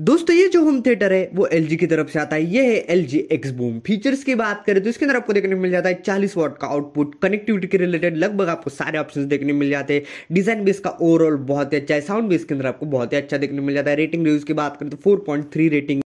दोस्तों ये जो होम थिएटर है वो एल की तरफ से आता है ये है L G X boom features की बात करें तो इसके अंदर आपको देखने को मिल जाता है चालीस वॉट का आउटपुट कनेक्टिविटी के रिलेटेड लगभग आपको सारे ऑप्शंस देखने मिल जाते हैं डिजाइन भी इसका ओवरऑल बहुत ही अच्छा है साउंड भी इसके अंदर आपको बहुत ही अच्छा देखने मिल जाता है रेटिंग रिव्यूज की बात करें तो फोर रेटिंग